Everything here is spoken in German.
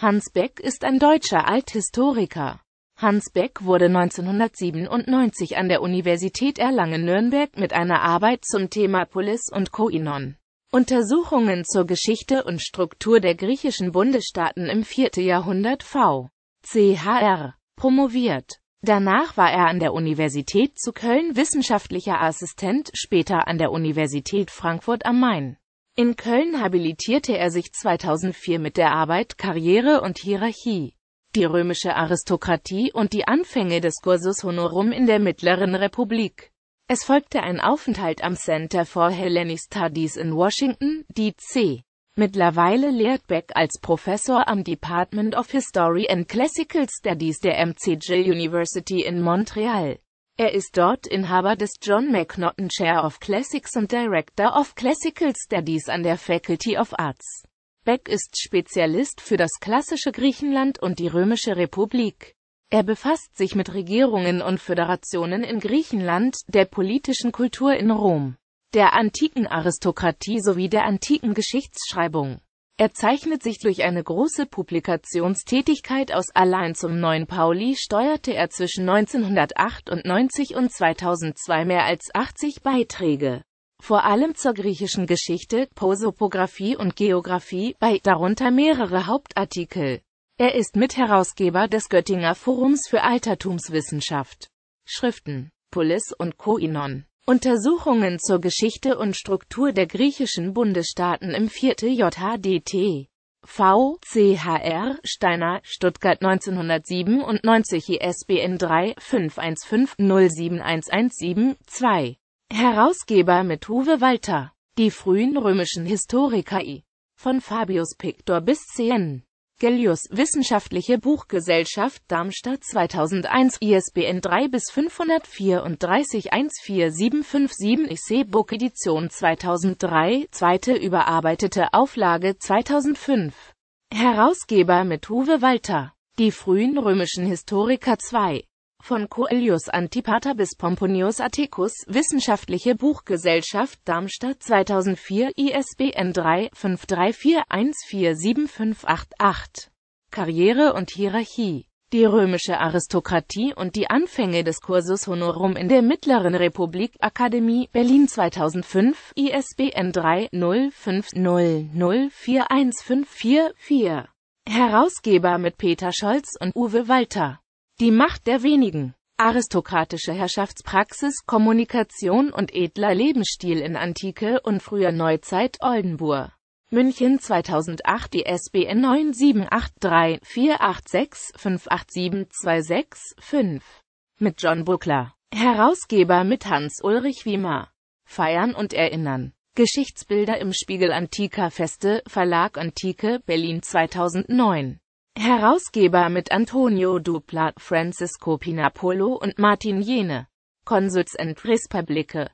Hans Beck ist ein deutscher Althistoriker. Hans Beck wurde 1997 an der Universität Erlangen-Nürnberg mit einer Arbeit zum Thema Polis und Koinon Untersuchungen zur Geschichte und Struktur der griechischen Bundesstaaten im 4. Jahrhundert v. CHR promoviert. Danach war er an der Universität zu Köln wissenschaftlicher Assistent, später an der Universität Frankfurt am Main. In Köln habilitierte er sich 2004 mit der Arbeit Karriere und Hierarchie. Die römische Aristokratie und die Anfänge des Cursus Honorum in der Mittleren Republik. Es folgte ein Aufenthalt am Center for Hellenic Studies in Washington, D.C. Mittlerweile lehrt Beck als Professor am Department of History and Classical Studies der McGill University in Montreal. Er ist dort Inhaber des John McNaughton Chair of Classics und Director of Classical Studies an der Faculty of Arts. Beck ist Spezialist für das klassische Griechenland und die Römische Republik. Er befasst sich mit Regierungen und Föderationen in Griechenland, der politischen Kultur in Rom, der antiken Aristokratie sowie der antiken Geschichtsschreibung. Er zeichnet sich durch eine große Publikationstätigkeit aus. Allein zum neuen Pauli steuerte er zwischen 1998 und 2002 mehr als 80 Beiträge, vor allem zur griechischen Geschichte, Posopographie und Geographie, bei, darunter mehrere Hauptartikel. Er ist Mitherausgeber des Göttinger Forums für Altertumswissenschaft, Schriften, Polis und Koinon. Untersuchungen zur Geschichte und Struktur der griechischen Bundesstaaten im 4. JHDT. V. CHR, Steiner, Stuttgart 1997 ISBN 3-515-07117-2. Herausgeber mit Uwe Walter. Die frühen römischen Historiker I. Von Fabius Pictor bis C.N. Gellius Wissenschaftliche Buchgesellschaft Darmstadt 2001 ISBN 3 bis 534 14757 IC Book Edition 2003 zweite überarbeitete Auflage 2005 Herausgeber mit Uwe Walter Die frühen römischen Historiker 2 von Coelius Antipater bis Pomponius Atticus, Wissenschaftliche Buchgesellschaft Darmstadt 2004 ISBN 3-534-147588. Karriere und Hierarchie Die römische Aristokratie und die Anfänge des Kursus Honorum in der Mittleren Republik Akademie Berlin 2005 ISBN 3-050041544 Herausgeber mit Peter Scholz und Uwe Walter die Macht der wenigen. Aristokratische Herrschaftspraxis, Kommunikation und edler Lebensstil in Antike und früher Neuzeit Oldenburg. München 2008 die SBN 9783486587265 mit John Buckler. Herausgeber mit Hans-Ulrich Wiemer. Feiern und Erinnern. Geschichtsbilder im Spiegel Antiker Feste, Verlag Antike, Berlin 2009. Herausgeber mit Antonio Duplat, Francisco Pinapolo und Martin Jene. Consuls and Respublike